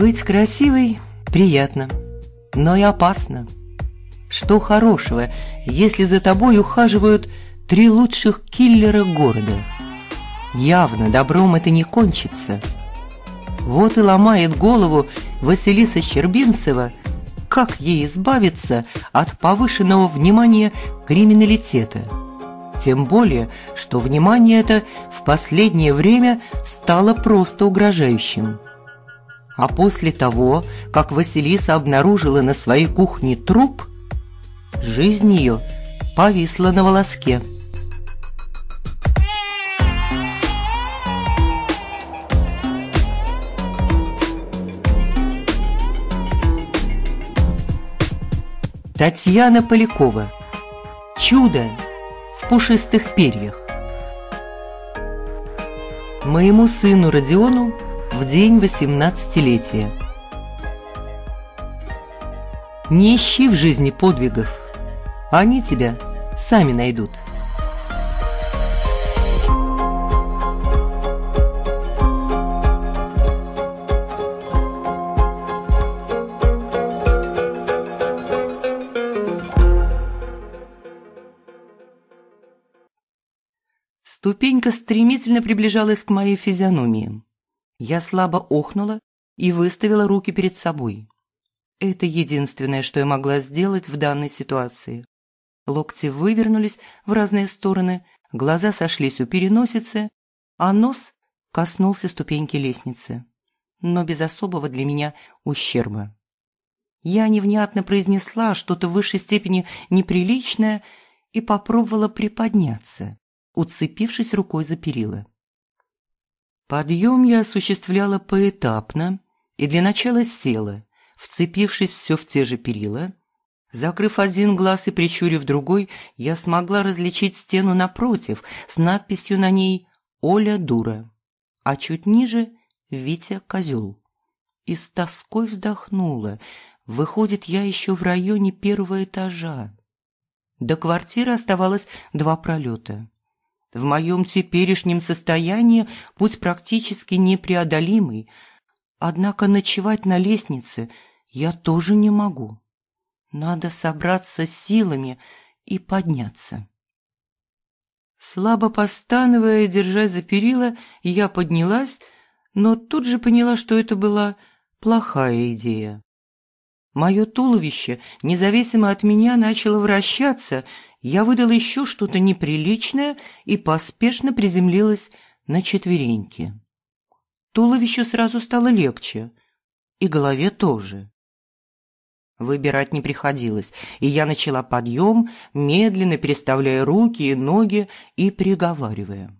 Быть красивой приятно, но и опасно. Что хорошего, если за тобой ухаживают три лучших киллера города? Явно добром это не кончится. Вот и ломает голову Василиса Щербинцева, как ей избавиться от повышенного внимания криминалитета. Тем более, что внимание это в последнее время стало просто угрожающим. А после того, как Василиса обнаружила на своей кухне труп, жизнь ее повисла на волоске. Татьяна Полякова Чудо в пушистых перьях Моему сыну Родиону в день 18-летия. Не ищи в жизни подвигов, они тебя сами найдут. Ступенька стремительно приближалась к моей физиономии. Я слабо охнула и выставила руки перед собой. Это единственное, что я могла сделать в данной ситуации. Локти вывернулись в разные стороны, глаза сошлись у переносицы, а нос коснулся ступеньки лестницы, но без особого для меня ущерба. Я невнятно произнесла что-то в высшей степени неприличное и попробовала приподняться, уцепившись рукой за перила. Подъем я осуществляла поэтапно и для начала села, вцепившись все в те же перила. Закрыв один глаз и прищурив другой, я смогла различить стену напротив с надписью на ней «Оля дура», а чуть ниже «Витя козел». И с тоской вздохнула. Выходит, я еще в районе первого этажа. До квартиры оставалось два пролета. В моем теперешнем состоянии путь практически непреодолимый, однако ночевать на лестнице я тоже не могу. Надо собраться с силами и подняться. Слабо постановая, держась за перила, я поднялась, но тут же поняла, что это была плохая идея. Мое туловище независимо от меня начало вращаться – я выдала еще что-то неприличное и поспешно приземлилась на четвереньки. Туловище сразу стало легче, и голове тоже. Выбирать не приходилось, и я начала подъем, медленно переставляя руки и ноги и приговаривая.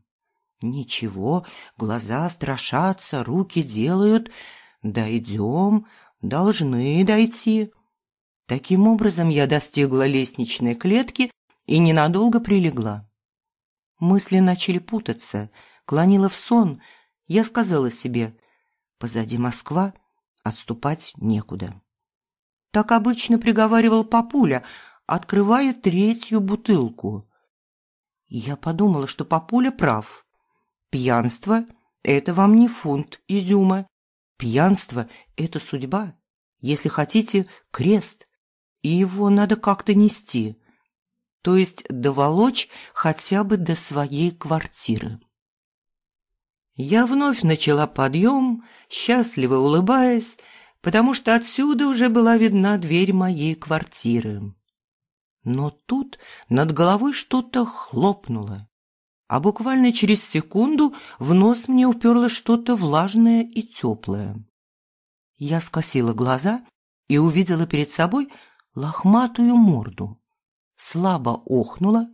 «Ничего, глаза страшатся, руки делают. Дойдем, должны дойти». Таким образом я достигла лестничной клетки и ненадолго прилегла. Мысли начали путаться, клонила в сон. Я сказала себе, позади Москва, отступать некуда. Так обычно приговаривал папуля, открывая третью бутылку. Я подумала, что папуля прав. Пьянство – это вам не фунт изюма. Пьянство – это судьба. Если хотите, крест. И его надо как-то нести – то есть доволочь хотя бы до своей квартиры. Я вновь начала подъем, счастливо улыбаясь, потому что отсюда уже была видна дверь моей квартиры. Но тут над головой что-то хлопнуло, а буквально через секунду в нос мне уперло что-то влажное и теплое. Я скосила глаза и увидела перед собой лохматую морду слабо охнула,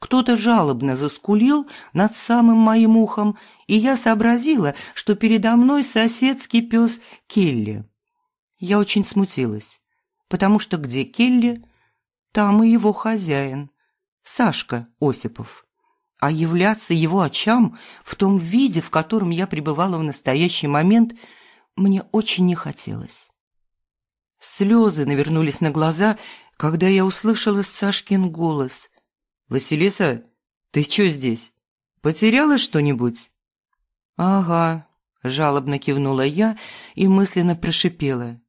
кто-то жалобно заскулил над самым моим ухом, и я сообразила, что передо мной соседский пес Келли. Я очень смутилась, потому что где Келли, там и его хозяин, Сашка Осипов. А являться его очам в том виде, в котором я пребывала в настоящий момент, мне очень не хотелось. Слезы навернулись на глаза, когда я услышала Сашкин голос. «Василиса, ты что здесь? Потеряла что-нибудь?» «Ага», – жалобно кивнула я и мысленно прошипела.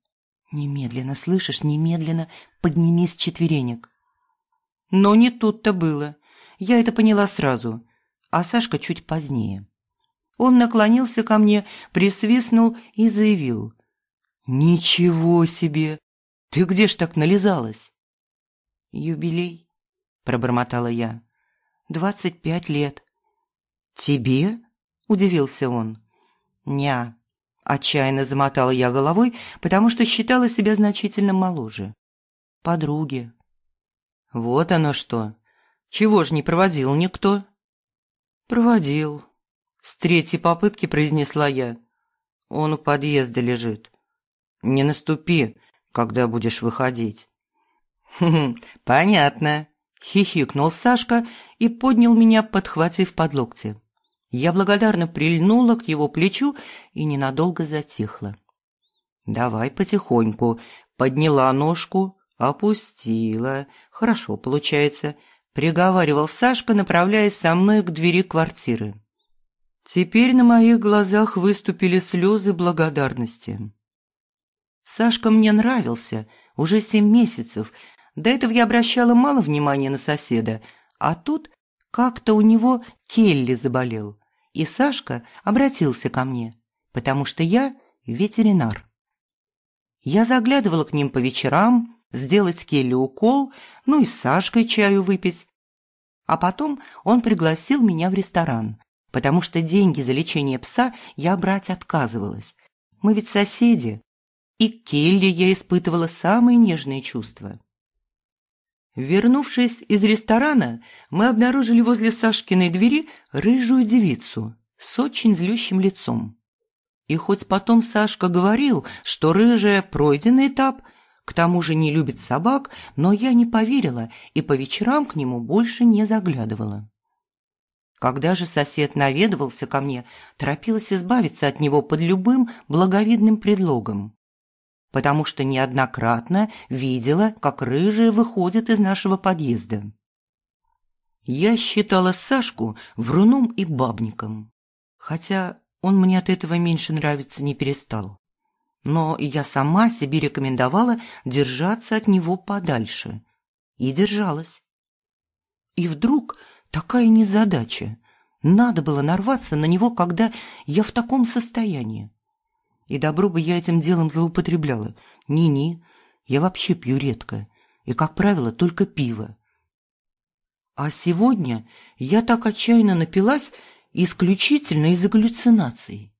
«Немедленно, слышишь, немедленно поднимись с четверенек». Но не тут-то было. Я это поняла сразу, а Сашка чуть позднее. Он наклонился ко мне, присвистнул и заявил – «Ничего себе! Ты где ж так нализалась?» «Юбилей», — пробормотала я. «Двадцать пять лет». «Тебе?» — удивился он. «Ня». Отчаянно замотала я головой, потому что считала себя значительно моложе. «Подруги». «Вот оно что! Чего ж не проводил никто?» «Проводил», — с третьей попытки произнесла я. «Он у подъезда лежит. Не наступи, когда будешь выходить». «Хм, понятно», – хихикнул Сашка и поднял меня, подхватив под локти. Я благодарно прильнула к его плечу и ненадолго затихла. «Давай потихоньку». Подняла ножку, опустила. «Хорошо получается», – приговаривал Сашка, направляясь со мной к двери квартиры. Теперь на моих глазах выступили слезы благодарности. Сашка мне нравился уже семь месяцев. До этого я обращала мало внимания на соседа, а тут как-то у него Келли заболел. И Сашка обратился ко мне, потому что я ветеринар. Я заглядывала к ним по вечерам, сделать Келли укол, ну и с Сашкой чаю выпить. А потом он пригласил меня в ресторан, потому что деньги за лечение пса я брать отказывалась. Мы ведь соседи, и к Келли я испытывала самые нежные чувства. Вернувшись из ресторана, мы обнаружили возле Сашкиной двери рыжую девицу с очень злющим лицом. И хоть потом Сашка говорил, что рыжая – пройденный этап, к тому же не любит собак, но я не поверила и по вечерам к нему больше не заглядывала. Когда же сосед наведывался ко мне, торопилась избавиться от него под любым благовидным предлогом потому что неоднократно видела, как рыжие выходят из нашего подъезда. Я считала Сашку вруном и бабником, хотя он мне от этого меньше нравиться не перестал. Но я сама себе рекомендовала держаться от него подальше. И держалась. И вдруг такая незадача. Надо было нарваться на него, когда я в таком состоянии. И добро бы я этим делом злоупотребляла. Ни-ни, я вообще пью редко. И, как правило, только пиво. А сегодня я так отчаянно напилась исключительно из-за галлюцинаций.